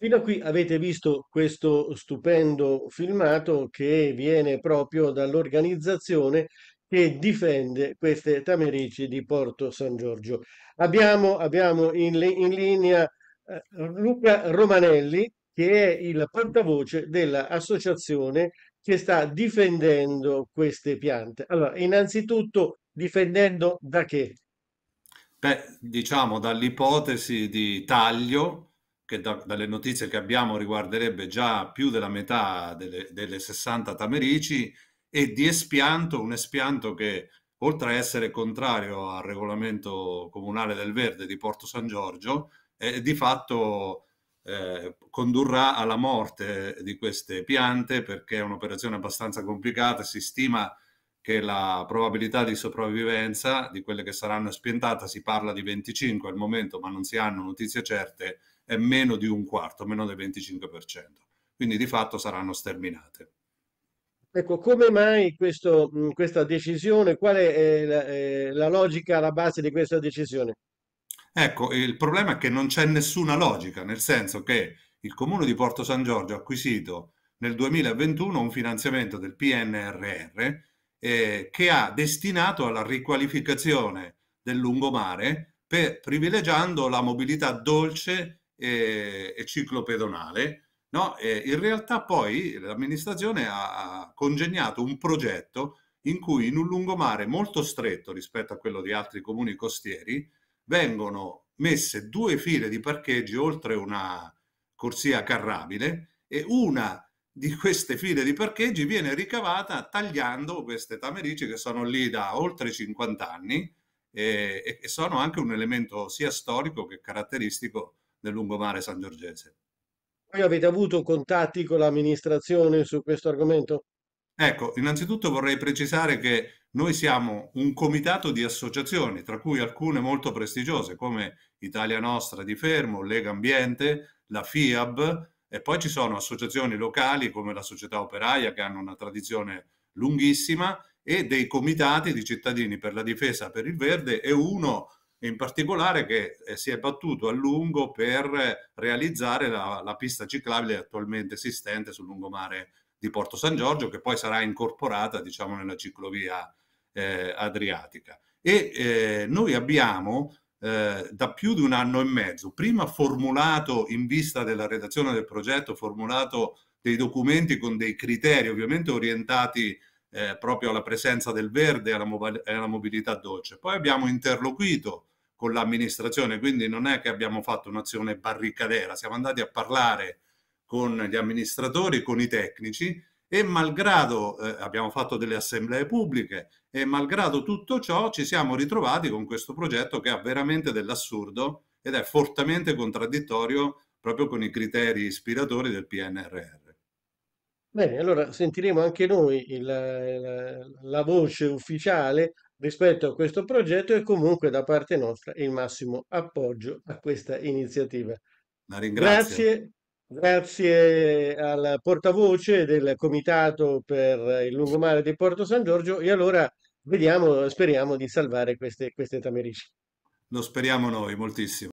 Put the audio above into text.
Fino a qui avete visto questo stupendo filmato che viene proprio dall'organizzazione che difende queste tamerici di Porto San Giorgio. Abbiamo, abbiamo in, in, linea eh, Luca Romanelli che è il portavoce dell'associazione che sta difendendo queste piante. Allora, innanzitutto difendendo da che? Beh, diciamo dall'ipotesi di taglio che da, dalle notizie che abbiamo riguarderebbe già più della metà delle, delle 60 tamerici, e di espianto, un espianto che oltre a essere contrario al regolamento comunale del verde di Porto San Giorgio, eh, di fatto eh, condurrà alla morte di queste piante perché è un'operazione abbastanza complicata, si stima che la probabilità di sopravvivenza di quelle che saranno espientate, si parla di 25 al momento, ma non si hanno notizie certe, è meno di un quarto, meno del 25%. Quindi di fatto saranno sterminate. Ecco, come mai questo, questa decisione? Qual è la, la logica alla base di questa decisione? Ecco, il problema è che non c'è nessuna logica, nel senso che il comune di Porto San Giorgio ha acquisito nel 2021 un finanziamento del PNRR eh, che ha destinato alla riqualificazione del lungomare per, privilegiando la mobilità dolce e, eh, e ciclopedonale. No? E in realtà poi l'amministrazione ha, ha congegnato un progetto in cui in un lungomare molto stretto rispetto a quello di altri comuni costieri vengono messe due file di parcheggi oltre una corsia carrabile e una di queste file di parcheggi viene ricavata tagliando queste tamerici che sono lì da oltre 50 anni e, e sono anche un elemento sia storico che caratteristico del lungomare San Giorgese. Voi avete avuto contatti con l'amministrazione su questo argomento? Ecco, innanzitutto vorrei precisare che noi siamo un comitato di associazioni, tra cui alcune molto prestigiose come Italia Nostra di Fermo, Lega Ambiente, la FIAB, e poi ci sono associazioni locali come la società operaia che hanno una tradizione lunghissima e dei comitati di cittadini per la difesa per il verde e uno in particolare che eh, si è battuto a lungo per realizzare la, la pista ciclabile attualmente esistente sul lungomare di Porto San Giorgio che poi sarà incorporata diciamo nella ciclovia eh, adriatica e eh, noi abbiamo eh, da più di un anno e mezzo, prima formulato in vista della redazione del progetto, formulato dei documenti con dei criteri ovviamente orientati eh, proprio alla presenza del verde e alla, mov- alla mobilità dolce. Poi abbiamo interloquito con l'amministrazione, quindi non è che abbiamo fatto un'azione barricadera, siamo andati a parlare con gli amministratori, con i tecnici e malgrado eh, abbiamo fatto delle assemblee pubbliche e malgrado tutto ciò ci siamo ritrovati con questo progetto che ha veramente dell'assurdo ed è fortemente contraddittorio proprio con i criteri ispiratori del PNRR. Bene, allora sentiremo anche noi il, la, la voce ufficiale rispetto a questo progetto e comunque da parte nostra il massimo appoggio a questa iniziativa. La ringrazio. Grazie Grazie al portavoce del Comitato per il lungomare di Porto San Giorgio e allora vediamo, speriamo di salvare queste, queste tamerici. Lo speriamo noi moltissimo.